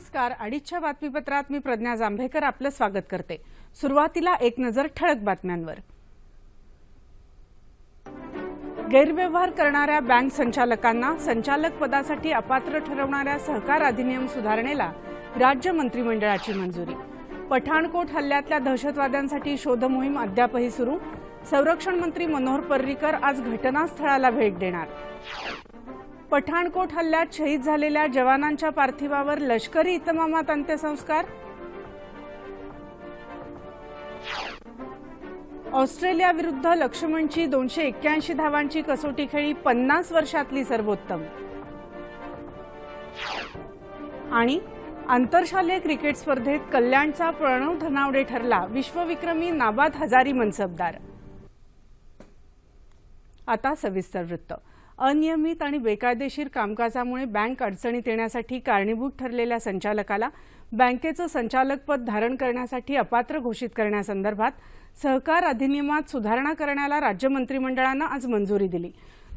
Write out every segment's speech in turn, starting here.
नमस्कार अडीचच्या बातमीपत्रात मी प्रज्ञा जांभेकर आपलं स्वागत करते सुरुवातीला एक नजर ठळक बातम्यांवर गैरव्यवहार करणाऱ्या बँक संचालकांना संचालक पदासाठी अपात्र ठरवणाऱ्या सहकार अधिनियम सुधारणेला राज्य मंत्रिमंडळाची मंजुरी पठाणकोट हल्ल्यातल्या दहशतवाद्यांसाठी शोध मोहीम अद्यापही सुरू संरक्षण मंत्री मनोहर पर्रीकर आज घटनास्थळाला भेट देणार पठाणकोट हल्ल्यात शहीद झालेल्या जवानांच्या पार्थिवावर लष्करी इतमामात अंत्यसंस्कार ऑस्ट्रेलियाविरुद्ध लक्ष्मणची दोनशे एक्क्याऐंशी धावांची कसोटी खेळी पन्नास वर्षातली सर्वोत्तम आणि आंतरशालेय क्रिकेट स्पर्धेत कल्याणचा प्रणव धनावडे ठरला विश्वविक्रमी नाबाद हजारी मनसबदार आता सविस्तर वृत्त अनियमित आणि बेकायदेशीर कामकाजामुळे बँक अडचणीत येण्यासाठी कारणीभूत ठरलेल्या संचालकाला बँकेचं संचालकपद धारण करण्यासाठी अपात्र घोषित करण्यासंदर्भात सहकार अधिनियमात सुधारणा करण्याला राज्य मंत्रिमंडळानं आज मंजुरी दिली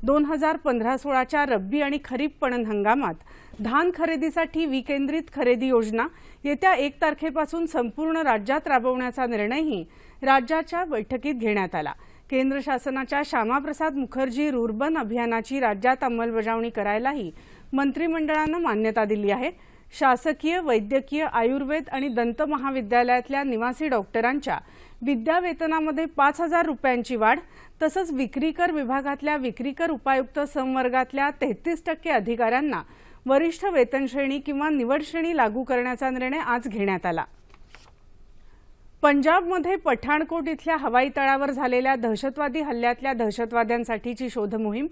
दोन हजार पंधरा सोळाच्या रब्बी आणि खरीप पणन हंगामात धान खरेदीसाठी विकेंद्रित खरेदी योजना येत्या एक तारखेपासून संपूर्ण राज्यात राबवण्याचा निर्णयही राज्याच्या बैठकीत घेण्यात आला केंद्र शासनाच्या श्यामाप्रसाद मुखर्जी रुर्बन अभियानाची राज्यात अंमलबजावणी करायलाही मंत्रिमंडळानं मान्यता दिली आहे शासकीय वैद्यकीय आयुर्वेद आणि दंत महाविद्यालयातल्या निवासी डॉक्टरांच्या विद्यावेतनामध्ये पाच हजार रुपयांची वाढ तसंच विक्रीकर विभागातल्या विक्रीकर उपायुक्त संवर्गातल्या तेहतीस टक्के अधिकाऱ्यांना वरिष्ठ वेतनश्रेणी किंवा निवडश्रेणी लागू करण्याचा निर्णय आज घेण्यात आला पंजाबमध्ये पठाणकोट इथल्या हवाई तळावर झालेल्या दहशतवादी हल्ल्यातल्या दहशतवाद्यांसाठीची शोध मोहीम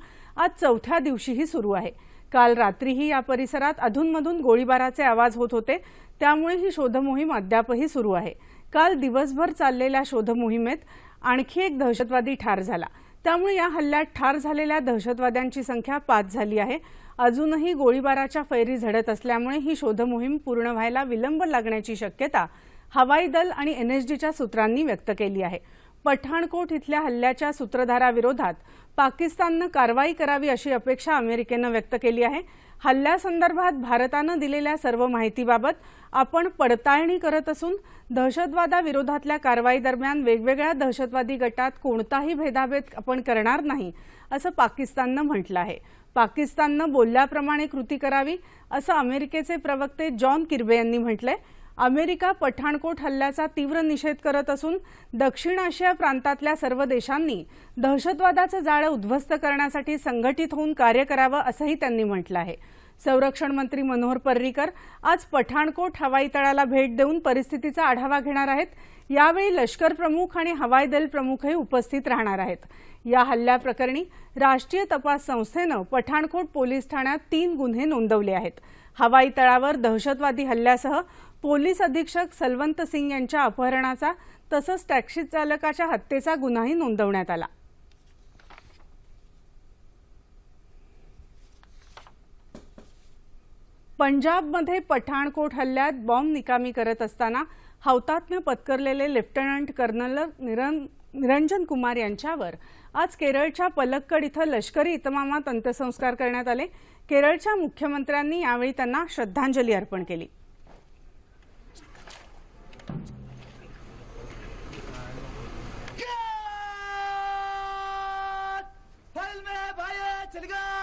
आज चौथ्या दिवशीही सुरू आहे काल रात्रीही या परिसरात अधूनमधून गोळीबाराचे आवाज होत होते त्यामुळे ही शोधमोहीम अद्यापही सुरू आहे काल दिवसभर चाललेल्या शोधमोहिमेत आणखी एक दहशतवादी ठार झाला त्यामुळे या हल्ल्यात ठार झालेल्या दहशतवाद्यांची संख्या पाच झाली आहे अजूनही गोळीबाराच्या फैरी झडत असल्यामुळे ही शोधमोहीम पूर्ण व्हायला विलंब लागण्याची शक्यता हवाई दल आणि एनएसजीच्या सूत्रांनी व्यक्त केली आहे पठाणकोट इथल्या हल्ल्याच्या सूत्रधाराविरोधात पाकिस्ताननं कारवाई करावी अशी अपेक्षा अमेरिकेनं व्यक्त केली आहे हल्ल्यासंदर्भात भारतानं दिलेल्या सर्व माहितीबाबत आपण पडताळणी करत असून दहशतवादाविरोधातल्या दरम्यान वेगवेगळ्या दहशतवादी गटात कोणताही भेदाभेद आपण करणार नाही असं पाकिस्ताननं म्हटलं आहे पाकिस्ताननं बोलल्याप्रमाणे कृती करावी असं अमेरिकेचे प्रवक्ते जॉन किर्बे यांनी म्हटलं अमेरिका पठाणकोट हल्ल्याचा तीव्र निषेध करत असून दक्षिण आशिया प्रांतातल्या सर्व देशांनी दहशतवादाचं जाळं उद्ध्वस्त करण्यासाठी संघटित होऊन कार्य करावं असंही त्यांनी म्हटलं आहे संरक्षण मंत्री मनोहर पर्रीकर आज पठाणकोट हवाई तळाला भेट देऊन परिस्थितीचा आढावा घेणार आहेत यावेळी लष्कर प्रमुख आणि हवाई दल प्रमुखही उपस्थित राहणार आहेत या हल्ल्याप्रकरणी राष्ट्रीय तपास संस्थेनं पठाणकोट पोलीस ठाण्यात तीन गुन्हे नोंदवले आहेत हवाई तळावर दहशतवादी हल्ल्यासह पोलीस अधीक्षक सलवंत सिंग यांच्या अपहरणाचा तसंच टॅक्सी चालकाच्या हत्येचा गुन्हाही नोंदवण्यात आला पंजाबमध्ये पठाणकोट हल्ल्यात बॉम्ब निकामी करत असताना हौतात्म्य पत्करलेले लेफ्टनंट कर्नल निरं निरंजन कुमार यांच्यावर आज केरळच्या पलक्कड इथं लष्करी इतमामात अंत्यसंस्कार करण्यात आले केरळच्या मुख्यमंत्र्यांनी यावेळी त्यांना श्रद्धांजली अर्पण केली تلقاه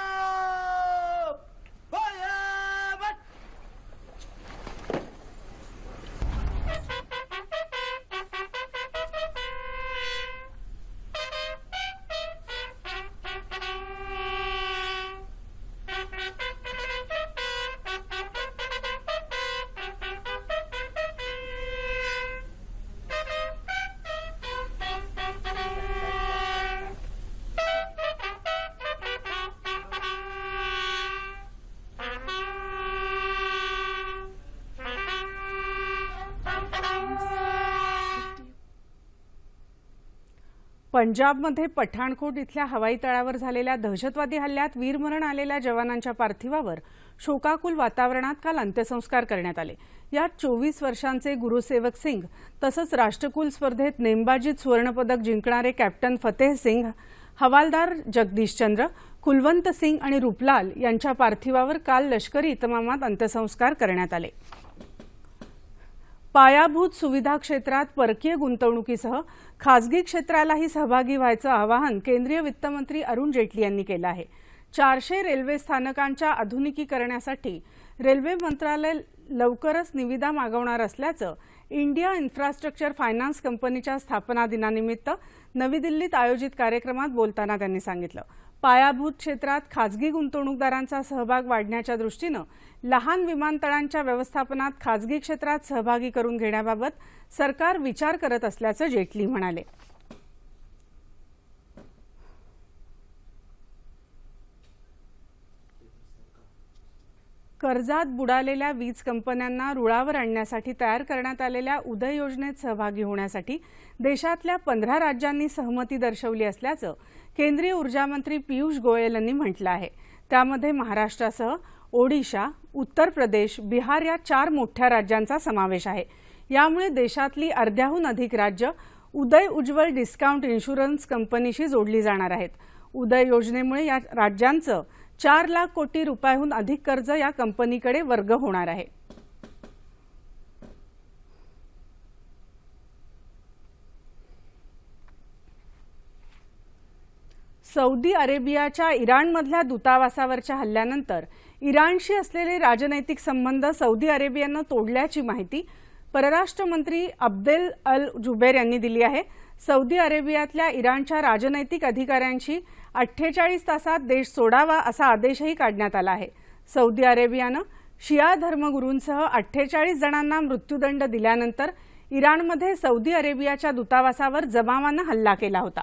पंजाबमध्ये पठाणकोट इथल्या हवाई तळावर झालेल्या दहशतवादी हल्ल्यात वीरमरण आलेल्या जवानांच्या पार्थिवावर शोकाकुल वातावरणात काल अंत्यसंस्कार करण्यात आले यात चोवीस वर्षांचे गुरुसेवक सिंग तसंच राष्ट्रकुल स्पर्धेत नेमबाजीत सुवर्णपदक जिंकणारे कॅप्टन फतेह सिंग हवालदार जगदीशचंद्र कुलवंत सिंग आणि रुपलाल यांच्या पार्थिवावर काल लष्करी इतमामात अंत्यसंस्कार करण्यात आले पायाभूत सुविधा क्षेत्रात परकीय गुंतवणुकीसह खाजगी क्षेत्रालाही सहभागी व्हायचं आवाहन केंद्रीय वित्तमंत्री अरुण जेटली यांनी केलं आहे चारशे रेल्वे स्थानकांच्या आधुनिकीकरणासाठी रेल्वे मंत्रालय लवकरच निविदा मागवणार असल्याचं इंडिया इन्फ्रास्ट्रक्चर फायनान्स कंपनीच्या स्थापना दिनानिमित्त नवी दिल्लीत आयोजित कार्यक्रमात बोलताना त्यांनी सांगितलं पायाभूत क्षेत्रात खाजगी गुंतवणूकदारांचा सहभाग वाढण्याच्या दृष्टीनं लहान विमानतळांच्या व्यवस्थापनात खाजगी क्षेत्रात सहभागी करून घेण्याबाबत सरकार विचार करत असल्याचं जेटली म्हणाले कर्जात बुडालेल्या वीज कंपन्यांना रुळावर आणण्यासाठी तयार करण्यात आलेल्या उदय योजनेत सहभागी होण्यासाठी देशातल्या पंधरा राज्यांनी सहमती दर्शवली असल्याचं केंद्रीय ऊर्जामंत्री पियुष गोयल यांनी म्हटलं आहे त्यामध्ये महाराष्ट्रासह ओडिशा उत्तर प्रदेश बिहार या चार मोठ्या राज्यांचा समावेश आहे यामुळे देशातली अर्ध्याहून अधिक राज्य उदय उज्ज्वल डिस्काउंट इन्शुरन्स कंपनीशी जोडली जाणार आहेत उदय योजनेमुळे या राज्यांचं चार लाख कोटी रुपयाहून अधिक कर्ज या कंपनीकडे वर्ग होणार आहे सौदी अरेबियाच्या इराणमधल्या दूतावासावरच्या हल्ल्यानंतर इराणशी असलेले राजनैतिक संबंध सौदी अरेबियानं तोडल्याची माहिती परराष्ट्र मंत्री अब्देल अल जुबेर यांनी दिली आहे सौदी अरेबियातल्या इराणच्या राजनैतिक अधिकाऱ्यांशी अठ्ठेचाळीस तासात देश सोडावा असा आदेशही काढण्यात आला आहे सौदी अरेबियानं शिया धर्मगुरूंसह अठ्ठेचाळीस जणांना मृत्यूदंड दिल्यानंतर इराणमध्ये सौदी अरेबियाच्या दूतावासावर जमावानं हल्ला केला होता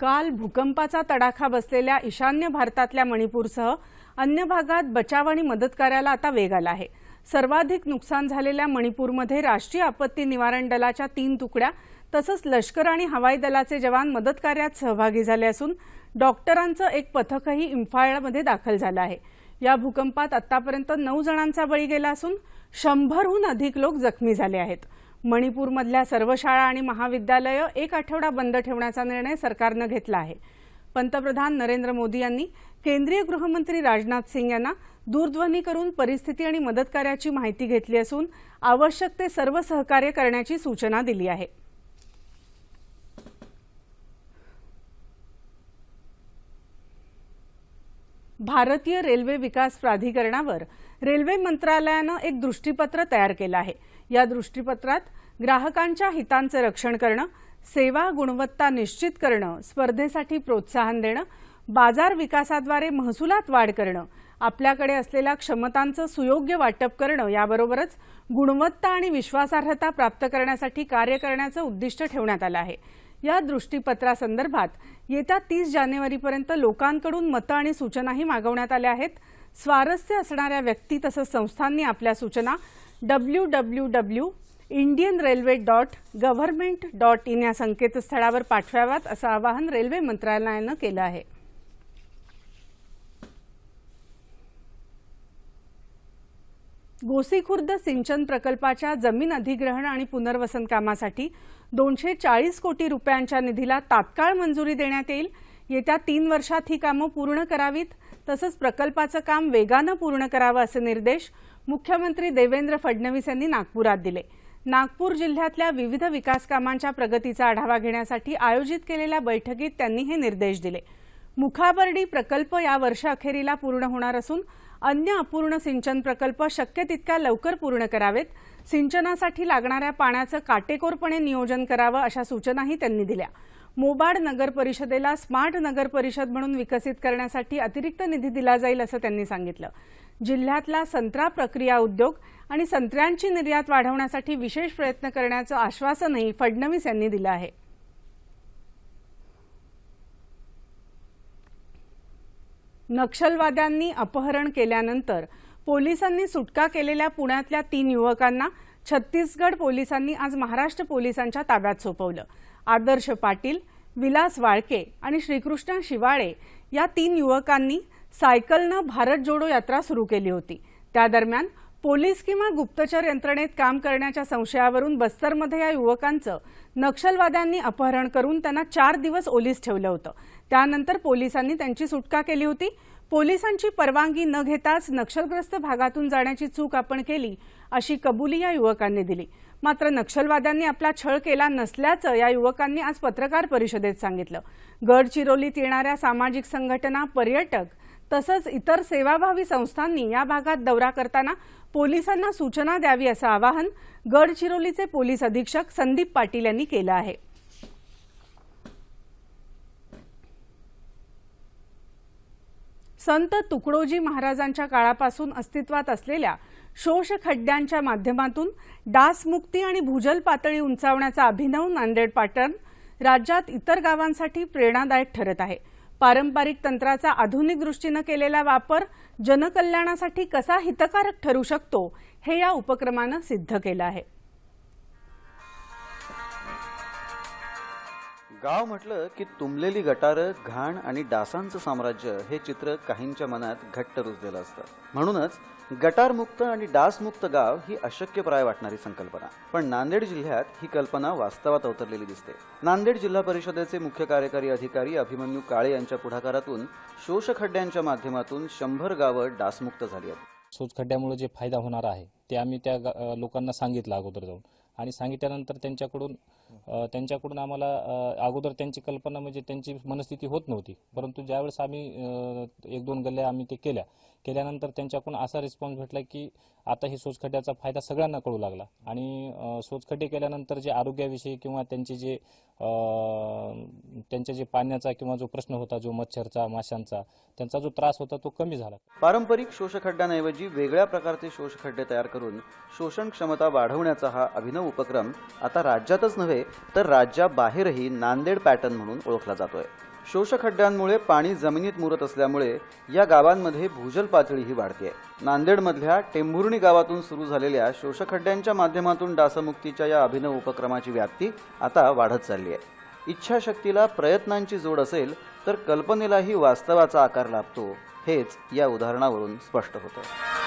काल भूकंपाचा तडाखा बसलेल्या ईशान्य भारतातल्या मणिपूरसह अन्य भागात बचाव आणि मदत कार्याला आता वेग आला आहे सर्वाधिक नुकसान झालेल्या मणिपूरमध्ये राष्ट्रीय आपत्ती निवारण दलाच्या तीन तुकड्या तसंच लष्कर आणि हवाई दलाचे जवान मदत कार्यात सहभागी झाले असून डॉक्टरांचं एक पथकही इम्फाळमध्ये दाखल झालं आहे या भूकंपात आतापर्यंत नऊ जणांचा बळी गेला असून शंभरहून अधिक लोक जखमी झाले आहेत मणिपूरमधल्या सर्व शाळा आणि महाविद्यालयं एक आठवडा बंद ठेवण्याचा निर्णय सरकारनं घेतला आहे पंतप्रधान नरेंद्र मोदी यांनी केंद्रीय गृहमंत्री राजनाथ सिंग यांना दूरध्वनी करून परिस्थिती आणि मदतकार्याची माहिती घेतली असून आवश्यक ते सर्व सहकार्य करण्याची सूचना दिली आहे भारतीय रेल्वे विकास प्राधिकरणावर रेल्वे मंत्रालयानं एक दृष्टीपत्र तयार केलं आहे या दृष्टीपत्रात ग्राहकांच्या हितांचं रक्षण करणं सेवा गुणवत्ता निश्चित करणं स्पर्धेसाठी प्रोत्साहन देणं बाजार विकासाद्वारे महसुलात वाढ करणं आपल्याकडे असलेल्या क्षमतांचं सुयोग्य वाटप करणं याबरोबरच गुणवत्ता आणि विश्वासार्हता प्राप्त करण्यासाठी कार्य करण्याचं उद्दिष्ट ठेवण्यात आलं आहे या दृष्टीपत्रासंदर्भात येत्या तीस जानेवारीपर्यंत लोकांकडून मतं आणि सूचनाही मागवण्यात आल्या आहेत स्वारस्य असणाऱ्या व्यक्ती तसंच संस्थांनी आपल्या सूचना W W W Indian railway dot government dot in या संकेतस्थळावर पाठवाव्यात असं आवाहन रेल्वे मंत्रालयानं केलं आहे गोसीखुर्द सिंचन प्रकल्पाच्या जमीन अधिग्रहण आणि पुनर्वसन कामासाठी दोनशे चाळीस कोटी रुपयांच्या निधीला तात्काळ मंजुरी देण्यात येईल येत्या तीन वर्षात ही कामं पूर्ण करावीत तसंच प्रकल्पाचं काम वेगानं पूर्ण करावं असे निर्देश मुख्यमंत्री देवेंद्र फडणवीस यांनी नागपुरात दिले नागपूर जिल्ह्यातल्या विविध विकास कामांच्या प्रगतीचा आढावा घेण्यासाठी आयोजित केलेल्या बैठकीत त्यांनी हे निर्देश दिले मुखाबर्डी प्रकल्प या वर्षअखेरीला पूर्ण होणार असून अन्य अपूर्ण सिंचन प्रकल्प शक्य तितक्या लवकर पूर्ण करावेत सिंचनासाठी लागणाऱ्या पाण्याचं काटेकोरपणे नियोजन करावं अशा सूचनाही त्यांनी दिल्या मोबाड नगर परिषदेला स्मार्ट नगर परिषद म्हणून विकसित करण्यासाठी अतिरिक्त निधी दिला जाईल असं त्यांनी सांगितलं जिल्ह्यातला संत्रा प्रक्रिया उद्योग आणि संत्र्यांची निर्यात वाढवण्यासाठी विशेष प्रयत्न करण्याचं आश्वासनही फडणवीस यांनी दिलं आहे नक्षलवाद्यांनी अपहरण केल्यानंतर पोलिसांनी सुटका केलेल्या पुण्यातल्या तीन युवकांना छत्तीसगड पोलिसांनी आज महाराष्ट्र पोलिसांच्या ताब्यात सोपवलं आदर्श पाटील विलास वाळके आणि श्रीकृष्ण शिवाळे या तीन युवकांनी सायकलनं भारत जोडो यात्रा सुरू केली होती त्या दरम्यान पोलीस किंवा गुप्तचर यंत्रणेत काम करण्याच्या संशयावरून बस्तरमध्ये या युवकांचं नक्षलवाद्यांनी अपहरण करून त्यांना चार दिवस ओलीस ठेवलं होतं त्यानंतर पोलिसांनी त्यांची सुटका केली होती पोलिसांची परवानगी न घेताच नक्षलग्रस्त भागातून जाण्याची चूक आपण केली अशी कबुली या युवकांनी दिली मात्र नक्षलवाद्यांनी आपला छळ केला नसल्याचं या युवकांनी आज पत्रकार परिषदेत सांगितलं गडचिरोलीत येणाऱ्या सामाजिक संघटना पर्यटक तसंच इतर सेवाभावी संस्थांनी या भागात दौरा करताना पोलिसांना सूचना द्यावी असं आवाहन गडचिरोलीचे पोलीस अधीक्षक संदीप पाटील यांनी केलं आहे संत तुकडोजी महाराजांच्या काळापासून अस्तित्वात असलेल्या शोष खड्ड्यांच्या माध्यमातून डासमुक्ती आणि भूजल पातळी उंचावण्याचा अभिनव नांदेड पॅटर्न राज्यात इतर गावांसाठी प्रेरणादायक ठरत आहे पारंपरिक तंत्राचा आधुनिक दृष्टीनं केलेला वापर जनकल्याणासाठी कसा हितकारक ठरू शकतो हे या उपक्रमानं सिद्ध केलं आहे गाव म्हटलं की तुंबलेली गटारं घाण आणि डासांचं साम्राज्य हे चित्र काहींच्या मनात घट्ट रुजलेलं असतं म्हणूनच गटारमुक्त आणि डासमुक्त गाव ही अशक्यप्राय वाटणारी संकल्पना पण नांदेड जिल्ह्यात ही कल्पना वास्तवात अवतरलेली दिसते नांदेड जिल्हा परिषदेचे मुख्य कार्यकारी अधिकारी अभिमन्यू काळे यांच्या पुढाकारातून शोषखड्ड्यांच्या माध्यमातून शंभर गावं डासमुक्त झाली आहेत शोषखड्ड्यामुळे जे फायदा होणार आहे ते आम्ही त्या लोकांना सांगितलं अगोदर जाऊन आणि सांगितल्यानंतर त्यांच्याकडून त्यांच्याकडून आम्हाला अगोदर त्यांची कल्पना म्हणजे त्यांची मनस्थिती होत नव्हती परंतु ज्यावेळेस आम्ही एक दोन गल्ल्या आम्ही ते केल्या केल्यानंतर त्यांच्याकडून असा रिस्पॉन्स भेटला की आता ही सोचखड्याचा फायदा सगळ्यांना कळू लागला आणि सोचखड्डे केल्यानंतर जे आरोग्याविषयी किंवा त्यांचे जे त्यांच्या जे पाण्याचा किंवा जो प्रश्न होता जो मच्छरचा माशांचा त्यांचा जो त्रास होता तो कमी झाला पारंपरिक शोषखड्ड्यांऐवजी वेगळ्या प्रकारचे शोषखड्डे तयार करून शोषण क्षमता वाढवण्याचा हा अभिनव उपक्रम आता राज्यातच नव्हे तर राज्याबाहेरही नांदेड पॅटर्न म्हणून ओळखला जातोय शोषखड्ड्यांमुळे पाणी जमिनीत मुरत असल्यामुळे या गावांमध्ये भूजल पातळीही वाढते नांदेडमधल्या टेंभुर्णी गावातून सुरू झालेल्या शोषखड्ड्यांच्या माध्यमातून डासमुक्तीच्या या अभिनव उपक्रमाची व्याप्ती आता वाढत चालली आहे इच्छाशक्तीला प्रयत्नांची जोड असेल तर कल्पनेलाही वास्तवाचा आकार लाभतो हेच या उदाहरणावरून स्पष्ट होतं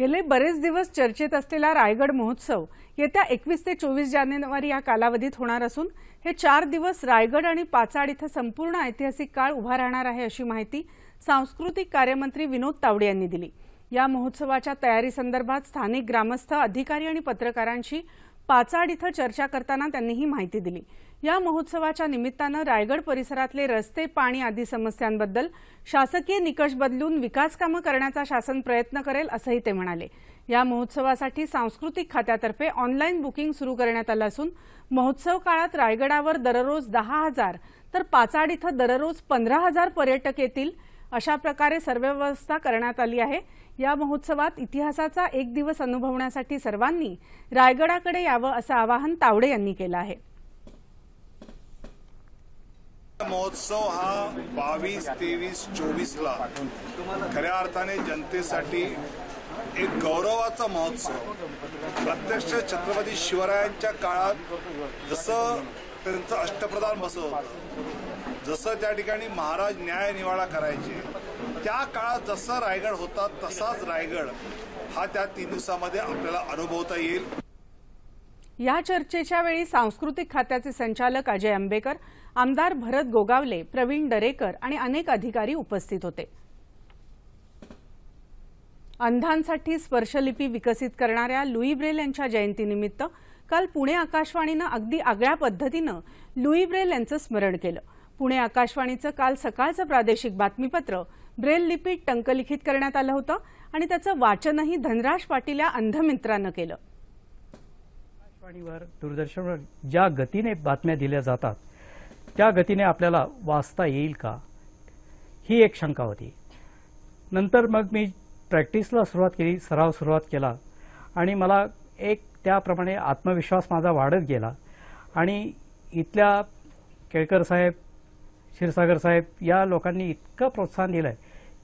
गेले बरेच दिवस चर्चेत असलेला रायगड महोत्सव येत्या एकवीस ते चोवीस जानेवारी या कालावधीत होणार असून हे चार दिवस रायगड आणि पाचाड इथं संपूर्ण ऐतिहासिक काळ उभा राहणार आहे अशी माहिती सांस्कृतिक कार्यमंत्री विनोद तावडे यांनी दिली या महोत्सवाच्या तयारीसंदर्भात स्थानिक ग्रामस्थ अधिकारी आणि पत्रकारांशी पाचाड इथं चर्चा करताना त्यांनी ही माहिती दिली या महोत्सवाच्या निमित्तानं रायगड परिसरातले रस्ते पाणी आदी समस्यांबद्दल शासकीय निकष बदलून विकासकामं करण्याचा शासन प्रयत्न करेल असंही ते म्हणाले या महोत्सवासाठी सांस्कृतिक खात्यातर्फे ऑनलाईन बुकिंग सुरू करण्यात आलं असून महोत्सव काळात रायगडावर दररोज दहा हजार तर पाचाड इथं दररोज पंधरा हजार पर्यटक येतील अशा प्रकारे सर्व व्यवस्था करण्यात आली आहे या महोत्सवात इतिहासाचा एक दिवस अनुभवण्यासाठी सर्वांनी रायगडाकडे यावं असं आवाहन तावडे यांनी केलं आहे महोत्सव हा बावीस तेवीस ला खऱ्या अर्थाने जनतेसाठी एक गौरवाचा महोत्सव प्रत्यक्ष छत्रपती शिवरायांच्या काळात जसं त्यांचं अष्टप्रधान बसवत जसं त्या ठिकाणी महाराज न्याय न्यायनिवाडा करायचे त्या काळात जसा रायगड होता तसाच रायगड हा त्या तीन दिवसामध्ये आपल्याला अनुभवता येईल या चर्चेच्या वेळी सांस्कृतिक खात्याचे संचालक अजय आंबेकर आमदार भरत गोगावले प्रवीण दरेकर आणि अनेक अधिकारी उपस्थित होते अंधांसाठी स्पर्शलिपी विकसित करणाऱ्या लुई ब्रेल यांच्या जयंतीनिमित्त काल पुणे आकाशवाणीनं अगदी आगळ्या पद्धतीनं लुई ब्रेल यांचं स्मरण केलं पुणे आकाशवाणीचं काल सकाळचं प्रादेशिक बातमीपत्र ब्रेल लिपीत टंकलिखित करण्यात आलं होतं आणि त्याचं वाचनही धनराज पाटील या अंधमित्रानं केलं आकाशवाणीवर ज्या गतीने बातम्या दिल्या जातात त्या गतीने आपल्याला वाचता येईल का ही एक शंका होती नंतर मग मी प्रॅक्टिसला सुरुवात केली सराव सुरुवात केला आणि मला एक त्याप्रमाणे आत्मविश्वास माझा वाढत गेला आणि इथल्या केळकर साहेब क्षीरसागर साहेब या लोकांनी इतकं प्रोत्साहन दिलं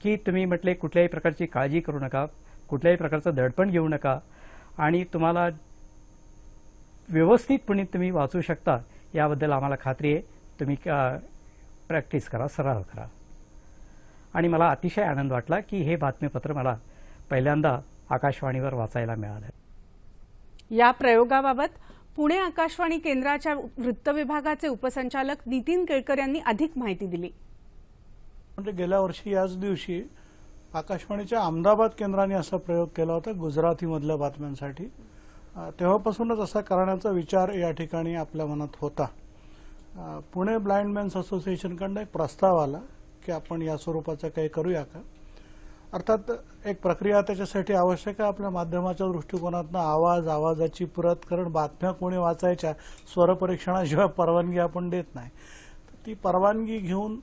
की तुम्ही म्हटले कुठल्याही प्रकारची काळजी करू नका कुठल्याही प्रकारचं दडपण घेऊ नका आणि तुम्हाला व्यवस्थितपणे तुम्ही वाचू शकता याबद्दल आम्हाला खात्री आहे तुम्ही प्रॅक्टिस करा सराव करा आणि मला अतिशय आनंद वाटला की हे बातमीपत्र मला पहिल्यांदा आकाशवाणीवर वाचायला मिळालं या प्रयोगाबाबत पुणे आकाशवाणी केंद्राच्या वृत्त विभागाचे उपसंचालक नितीन केळकर यांनी अधिक माहिती दिली म्हणजे गेल्या वर्षी याच दिवशी आकाशवाणीच्या अहमदाबाद केंद्राने असा प्रयोग केला होता गुजरातीमधल्या बातम्यांसाठी तेव्हापासूनच असा करण्याचा विचार या ठिकाणी आपल्या मनात होता पुणे ब्लाइंड मॅन्स असोसिएशनकडनं एक प्रस्ताव आला की आपण या स्वरूपाचा काही करूया का अर्थात एक प्रक्रिया त्याच्यासाठी आवश्यक आहे आपल्या माध्यमाच्या दृष्टिकोनातनं आवाज आवाजाची प्रत कारण बातम्या कोणी वाचायच्या स्वरपरीक्षणाशिवाय परवानगी आपण देत नाही ती परवानगी घेऊन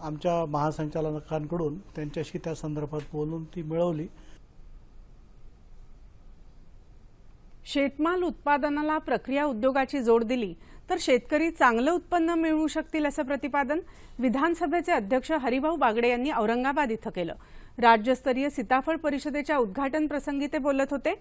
आमच्या महासंचालकांकडून त्यांच्याशी त्या संदर्भात बोलून ती मिळवली शेतमाल उत्पादनाला प्रक्रिया उद्योगाची जोड दिली तर शेतकरी चांगलं उत्पन्न मिळवू शकतील असं प्रतिपादन विधानसभेचे अध्यक्ष हरिभाऊ बागडे यांनी औरंगाबाद इथं केलं राज्यस्तरीय सीताफळ परिषदेच्या उद्घाटन प्रसंगी ते बोलत होते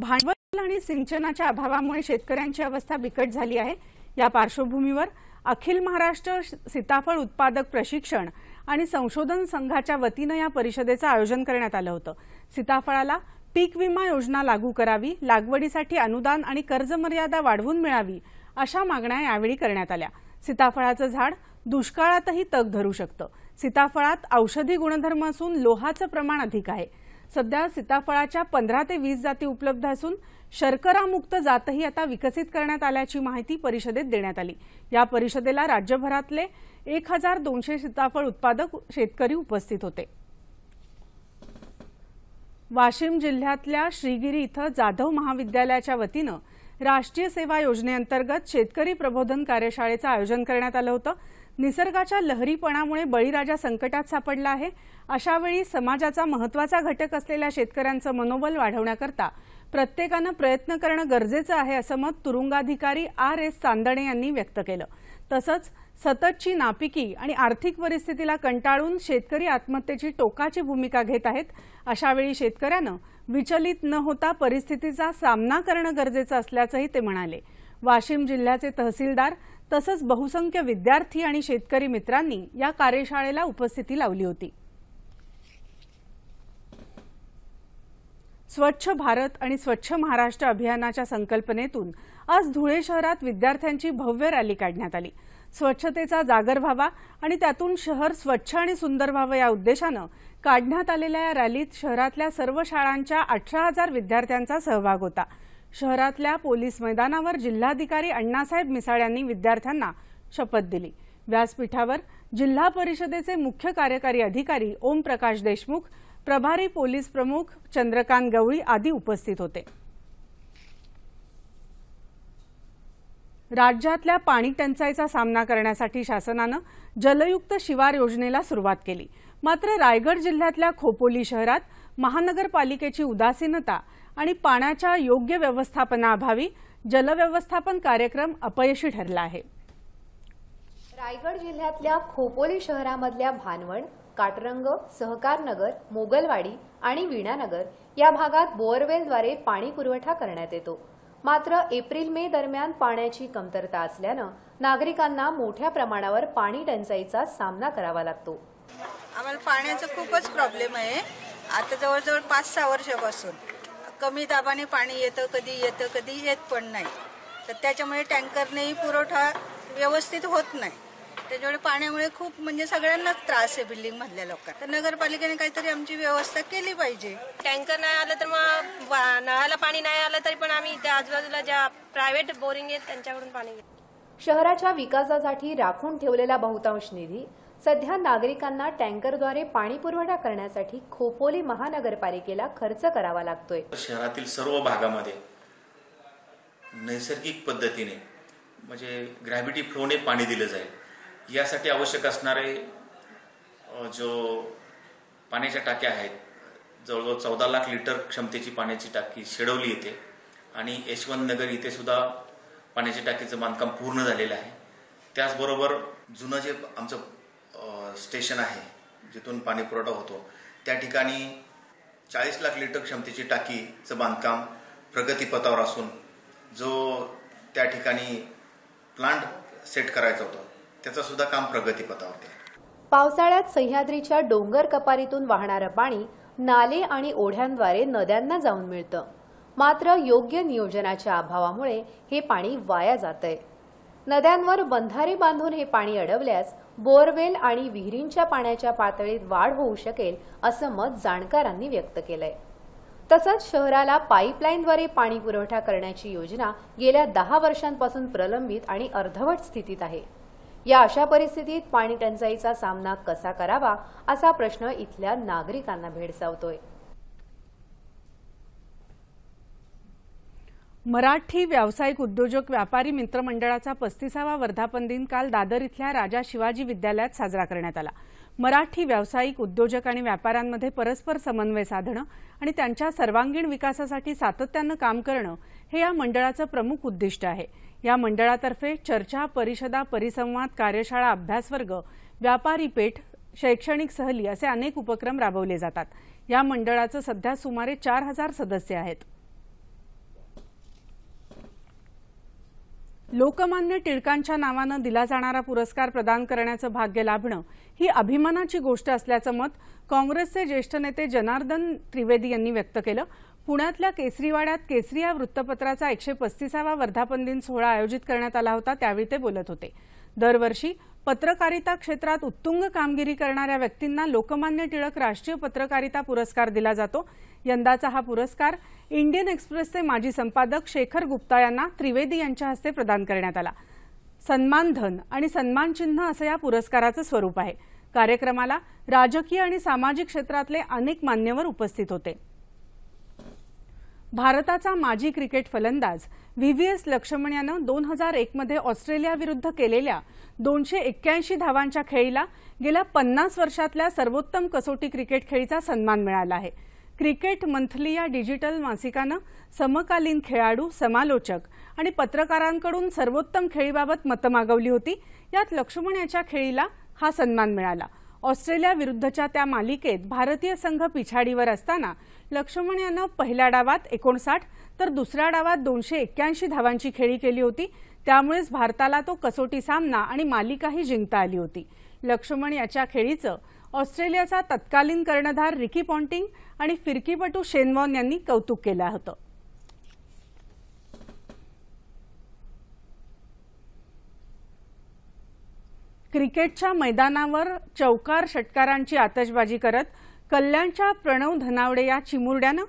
भांडवल आणि सिंचनाच्या अभावामुळे शेतकऱ्यांची अवस्था बिकट झाली आहे या पार्श्वभूमीवर अखिल महाराष्ट्र सीताफळ उत्पादक प्रशिक्षण आणि संशोधन संघाच्या वतीनं या परिषदेचं आयोजन करण्यात आलं होतं सीताफळाला पीक विमा योजना लागू करावी लागवडीसाठी अनुदान आणि कर्ज मर्यादा वाढवून मिळावी अशा मागण्या यावेळी करण्यात आल्या सीताफळाचं झाड दुष्काळातही तग धरू शकतं सीताफळात औषधी गुणधर्म असून लोहाचं प्रमाण अधिक आहे सध्या सीताफळाच्या पंधरा ते वीस जाती उपलब्ध असून शर्करामुक्त जातही आता विकसित करण्यात आल्याची माहिती परिषदेत देण्यात आली या परिषदेला राज्यभरातले एक हजार दोनशे सीताफळ उत्पादक शेतकरी उपस्थित होते वाशिम जिल्ह्यातल्या श्रीगिरी इथं जाधव महाविद्यालयाच्या वतीनं राष्ट्रीय सेवा योजनेअंतर्गत शेतकरी प्रबोधन कार्यशाळेचं आयोजन करण्यात आलं होतं निसर्गाच्या लहरीपणामुळे बळीराजा संकटात सापडला आहे अशावेळी समाजाचा महत्वाचा घटक असलेल्या शेतकऱ्यांचं मनोबल वाढवण्याकरता प्रत्येकानं प्रयत्न करणं गरजेचं आहे असं मत तुरुंगाधिकारी आर एस चांदणे यांनी व्यक्त केलं तसंच सततची नापिकी आणि आर्थिक परिस्थितीला कंटाळून शेतकरी आत्महत्येची टोकाची भूमिका घेत आहेत अशावेळी शेतकऱ्यानं विचलित न होता परिस्थितीचा सामना करणं गरजेचं असल्याचंही ते म्हणाले वाशिम जिल्ह्याचे तहसीलदार तसंच बहुसंख्य विद्यार्थी आणि शेतकरी मित्रांनी या कार्यशाळेला उपस्थिती लावली होती स्वच्छ भारत आणि स्वच्छ महाराष्ट्र अभियानाच्या संकल्पनेतून आज धुळे शहरात विद्यार्थ्यांची भव्य रॅली काढण्यात आली स्वच्छतेचा जागर व्हावा आणि त्यातून शहर स्वच्छ आणि सुंदर व्हावं या उद्देशानं काढण्यात आलेल्या या रॅलीत शहरातल्या सर्व शाळांच्या अठरा हजार विद्यार्थ्यांचा सहभाग होता शहरातल्या पोलीस मैदानावर जिल्हाधिकारी अण्णासाहेब मिसाळ यांनी विद्यार्थ्यांना शपथ दिली व्यासपीठावर जिल्हा परिषदेचे मुख्य कार्यकारी अधिकारी ओमप्रकाश देशमुख प्रभारी पोलीस प्रमुख चंद्रकांत गवळी आदी उपस्थित होते राज्यातल्या पाणी टंचाईचा सामना करण्यासाठी शासनानं जलयुक्त शिवार योजनेला सुरुवात केली मात्र रायगड जिल्ह्यातल्या खोपोली शहरात महानगरपालिकेची उदासीनता आणि पाण्याच्या योग्य व्यवस्थापनाअभावी जलव्यवस्थापन कार्यक्रम अपयशी ठरला आहे रायगड जिल्ह्यातल्या खोपोली शहरामधल्या भानवण काटरंग सहकारनगर मोगलवाडी आणि वीणानगर या भागात बोअरवेलद्वारे पाणी पुरवठा करण्यात येतो मात्र एप्रिल मे दरम्यान पाण्याची कमतरता असल्यानं नागरिकांना मोठ्या प्रमाणावर पाणी टंचाईचा सामना करावा लागतो आम्हाला पाण्याचा खूपच प्रॉब्लेम आहे आता जवळजवळ पाच सहा वर्षापासून कमी दाबाने पाणी येतं कधी येतं कधी येत पण नाही तर त्याच्यामुळे टँकरनेही पुरवठा व्यवस्थित होत नाही त्याच्यामुळे पाण्यामुळे खूप म्हणजे सगळ्यांनाच त्रास आहे बिल्डिंग मधल्या लोकांना तर नगरपालिकेने काहीतरी आमची व्यवस्था केली पाहिजे टँकर नाही आलं तर मग नळाला पाणी नाही आलं तरी पण आम्ही त्या आजूबाजूला ज्या प्रायव्हेट बोरिंग आहेत त्यांच्याकडून पाणी घेतो शहराच्या विकासासाठी राखून ठेवलेला बहुतांश निधी सध्या नागरिकांना टँकरद्वारे पाणी पुरवठा करण्यासाठी खोपोली महानगरपालिकेला खर्च करावा लागतोय शहरातील सर्व भागामध्ये नैसर्गिक पद्धतीने म्हणजे ग्रॅव्हिटी फ्लोने पाणी दिलं जाईल यासाठी आवश्यक असणारे जो पाण्याच्या टाक्या आहेत जवळजवळ चौदा लाख लिटर क्षमतेची पाण्याची टाकी शेडवली येते आणि यशवंत नगर इथे सुद्धा पाण्याच्या टाकीचं बांधकाम पूर्ण झालेलं आहे त्याचबरोबर जुनं जे आमचं स्टेशन आहे जिथून पाणी पुरवठा होतो त्या ठिकाणी चाळीस लाख लिटर क्षमतेची टाकीचं बांधकाम प्रगतीपथावर असून जो त्या ठिकाणी प्लांट सेट करायचा होता त्याचं सुद्धा काम प्रगतीपथावरती पावसाळ्यात सह्याद्रीच्या डोंगर कपारीतून वाहणारं पाणी नाले आणि ओढ्यांद्वारे नद्यांना जाऊन मिळतं मात्र योग्य नियोजनाच्या अभावामुळे हे पाणी वाया जात आहे नद्यांवर बंधारे बांधून हे पाणी अडवल्यास बोरवेल आणि विहिरींच्या पाण्याच्या पातळीत वाढ होऊ शकेल असं मत जाणकारांनी व्यक्त केलंय तसंच शहराला पाईपलाईनद्वारे पाणी पुरवठा करण्याची योजना गेल्या दहा वर्षांपासून प्रलंबित आणि अर्धवट स्थितीत आहे या अशा परिस्थितीत पाणी टंचाईचा सामना कसा करावा असा प्रश्न इथल्या नागरिकांना भेडसावतोय मराठी व्यावसायिक उद्योजक व्यापारी मित्रमंडळाचा पस्तीसावा वर्धापन दिन काल दादर इथल्या राजा शिवाजी विद्यालयात साजरा करण्यात आला मराठी व्यावसायिक उद्योजक आणि व्यापाऱ्यांमध्ये परस्पर समन्वय साधणं आणि त्यांच्या सर्वांगीण विकासासाठी सातत्यानं काम करणं हे या मंडळाचं प्रमुख उद्दिष्ट आहे या मंडळातर्फे चर्चा परिषदा परिसंवाद कार्यशाळा अभ्यासवर्ग व्यापारी पेठ शैक्षणिक सहली असे अनेक उपक्रम राबवले जातात या मंडळाचं सध्या सुमारे चार हजार सदस्य आहेत लोकमान्य टिळकांच्या नावानं दिला जाणारा पुरस्कार प्रदान करण्याचं भाग्य लाभणं ही अभिमानाची गोष्ट असल्याचं मत काँग्रेसचे ज्येष्ठ नेते जनार्दन त्रिवेदी यांनी व्यक्त केलं पुण्यातल्या केसरीवाड्यात केसरी या वृत्तपत्राचा एकशे पस्तीसावा वर्धापन दिन सोहळा आयोजित करण्यात आला होता त्यावेळी ते बोलत होते दरवर्षी पत्रकारिता क्षेत्रात उत्तुंग कामगिरी करणाऱ्या व्यक्तींना लोकमान्य टिळक राष्ट्रीय पत्रकारिता पुरस्कार दिला जातो यंदाचा हा पुरस्कार इंडियन एक्सप्रेसचे माजी संपादक शेखर गुप्ता यांना त्रिवेदी यांच्या हस्ते प्रदान करण्यात आला सन्मान धन आणि सन्मानचिन्ह असं या पुरस्काराचं स्वरूप आहे कार्यक्रमाला राजकीय आणि सामाजिक क्षेत्रातले अनेक मान्यवर उपस्थित होते भारताचा माजी क्रिकेट फलंदाज व्हीव्हीएस लक्ष्मण यानं दोन हजार एकमध्ये ऑस्ट्रेलियाविरुद्ध केलेल्या दोनशे एक्क्याऐंशी धावांच्या खेळीला गेल्या पन्नास वर्षातल्या सर्वोत्तम कसोटी क्रिकेट खेळीचा सन्मान मिळाला आहे क्रिकेट मंथली या डिजिटल मासिकानं समकालीन खेळाडू समालोचक आणि पत्रकारांकडून सर्वोत्तम खेळीबाबत मतं मागवली होती यात लक्ष्मण याच्या खेळीला हा सन्मान मिळाला ऑस्ट्रेलियाविरुद्धच्या त्या मालिकेत भारतीय संघ पिछाडीवर असताना लक्ष्मण यानं पहिल्या डावात एकोणसाठ तर दुसऱ्या डावात दोनशे एक्क्याऐंशी धावांची खेळी केली होती त्यामुळेच भारताला तो कसोटी सामना आणि मालिकाही जिंकता आली होती लक्ष्मण याच्या खेळीचं ऑस्ट्रेलियाचा तत्कालीन कर्णधार रिकी पॉन्टिंग आणि फिरकीपटू शेनवॉन यांनी कौतुक केलं होतं क्रिकेटच्या मैदानावर चौकार षटकारांची आतषबाजी करत कल्याणच्या प्रणव धनावडे या चिमुरड्यानं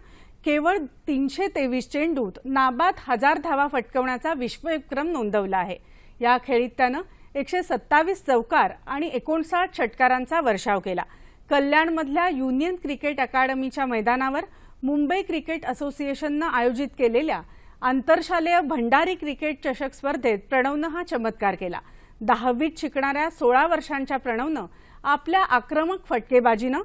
केवळ तीनशे तेवीस चेंडूत नाबाद हजार धावा फटकवण्याचा विश्वविक्रम नोंदवला आहे या खेळीत त्यानं एकशे सत्तावीस चौकार आणि एकोणसाठ षटकारांचा वर्षाव केला कल्याणमधल्या युनियन क्रिकेट अकादमीच्या मैदानावर मुंबई क्रिकेट असोसिएशननं आयोजित केलेल्या आंतरशालेय भंडारी क्रिकेट चषक स्पर्धेत प्रणवनं हा चमत्कार केला दहावीत शिकणाऱ्या सोळा वर्षांच्या प्रणवनं आपल्या आक्रमक फटकेबाजीनं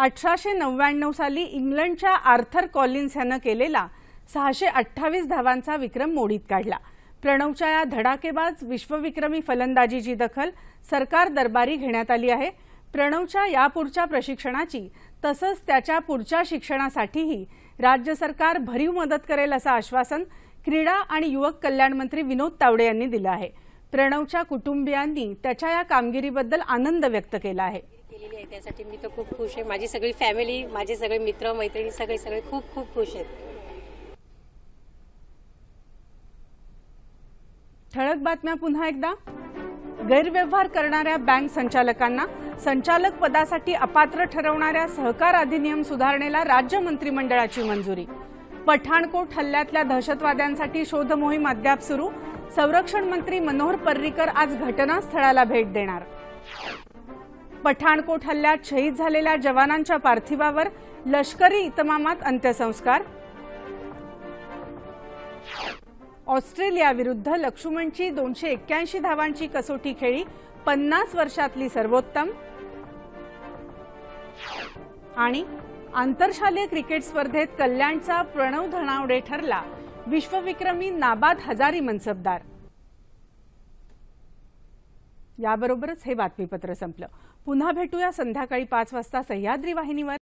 अठराशे नव्याण्णव साली इंग्लंडच्या आर्थर कॉलिन्स यानं केलेला सहाशे अठ्ठावीस धावांचा विक्रम मोडीत काढला प्रणवच्या या धडाकेबाज विश्वविक्रमी फलंदाजीची दखल सरकार दरबारी घेण्यात आली आहे प्रणवच्या यापुढच्या प्रशिक्षणाची तसंच त्याच्या पुढच्या शिक्षणासाठीही राज्य सरकार भरीव मदत करेल असं आश्वासन क्रीडा आणि युवक कल्याण मंत्री विनोद तावडे यांनी दिलं आहे प्रणवच्या कुटुंबियांनी त्याच्या या कामगिरीबद्दल आनंद व्यक्त केला आहे त्यासाठी मी तर खूप खुश आहे माझी सगळी फॅमिली माझे सगळे मित्र मैत्रिणी सगळे सगळे खूप खूप खुश आहेत ठळक बातम्या पुन्हा एकदा गैरव्यवहार करणाऱ्या बँक संचालकांना संचालक पदासाठी अपात्र ठरवणाऱ्या सहकार अधिनियम सुधारणेला राज्य मंत्रिमंडळाची मंजुरी पठाणकोट हल्ल्यातल्या दहशतवाद्यांसाठी शोध मोहीम अद्याप सुरू संरक्षण मंत्री मनोहर पर्रीकर आज घटनास्थळाला भेट देणार पठाणकोट हल्ल्यात शहीद झालेल्या जवानांच्या पार्थिवावर लष्करी इतमामात अंत्यसंस्कार ऑस्ट्रेलियाविरुद्ध लक्ष्मणची दोनशे एक्क्याऐंशी धावांची कसोटी खेळी पन्नास वर्षातली सर्वोत्तम आणि आंतरशालेय क्रिकेट स्पर्धेत कल्याणचा प्रणव धनावडे ठरला विश्वविक्रमी नाबाद हजारी मनसबदार याबरोबरच हे बातमीपत्र संपलं पुन्हा भेटूया संध्याकाळी पाच वाजता सह्याद्री वाहिनीवर